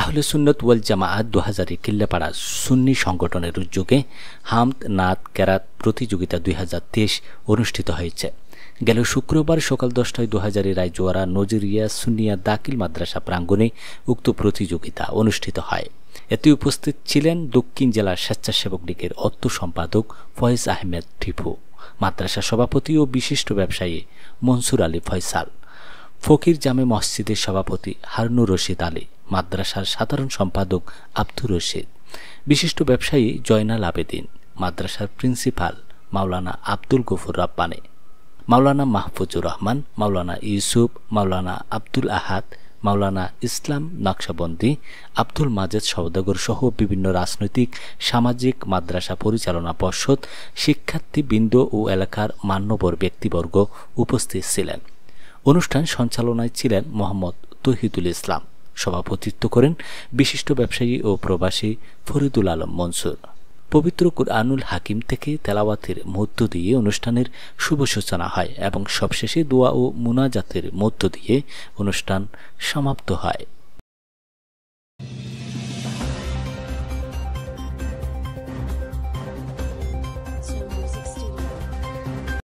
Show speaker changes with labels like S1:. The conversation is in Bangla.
S1: আহলে সুন্নত ওয়াল জামাআত দু হাজার কিল্লাপাড়া সুন্নি সংগঠনের উদ্যোগে হামদ নাথ কেরাত প্রতিযোগিতা দুই হাজার তেইশ অনুষ্ঠিত হয়েছে গেল শুক্রবার সকাল দশটায় দু হাজারের রায়জোয়ারা নজরিয়া সুনিয়া দাকিল মাদ্রাসা প্রাঙ্গণে উক্ত প্রতিযোগিতা অনুষ্ঠিত হয় এতে উপস্থিত ছিলেন দক্ষিণ জেলার স্বেচ্ছাসেবক লীগের অর্থ সম্পাদক ফয়েজ আহমেদ টিপু মাদ্রাসা সভাপতি ও বিশিষ্ট ব্যবসায়ী মনসুর আলী ফয়সাল ফকির জামে মসজিদের সভাপতি হারনুর রশিদ আলী মাদ্রাসার সাধারণ সম্পাদক আব্দুর রশিদ বিশিষ্ট ব্যবসায়ী জয়নাল আবেদিন মাদ্রাসার প্রিন্সিপাল মাওলানা আব্দুল গফুর রাব্বানে মাওলানা মাহফুজুর রহমান মাওলানা ইউসুফ মাওলানা আব্দুল আহাদ মাওলানা ইসলাম নকশাবন্দি আব্দুল মাজেদ সৌদাগর সহ বিভিন্ন রাজনৈতিক সামাজিক মাদ্রাসা পরিচালনা পর্ষদ শিক্ষার্থীবৃন্দ ও এলাকার মান্যবর ব্যক্তিবর্গ উপস্থিত ছিলেন অনুষ্ঠান সঞ্চালনায় ছিলেন মোহাম্মদ তহিদুল ইসলাম সভাপতিত্ব করেন বিশিষ্ট ব্যবসায়ী ও প্রবাসী ফরিদুল আলম মনসুর পবিত্র কুরআনুল হাকিম থেকে তেলাওয়াতের মধ্য দিয়ে অনুষ্ঠানের শুভ সূচনা হয় এবং সবশেষে দোয়া ও মুনাজাতের মধ্য দিয়ে অনুষ্ঠান সমাপ্ত হয়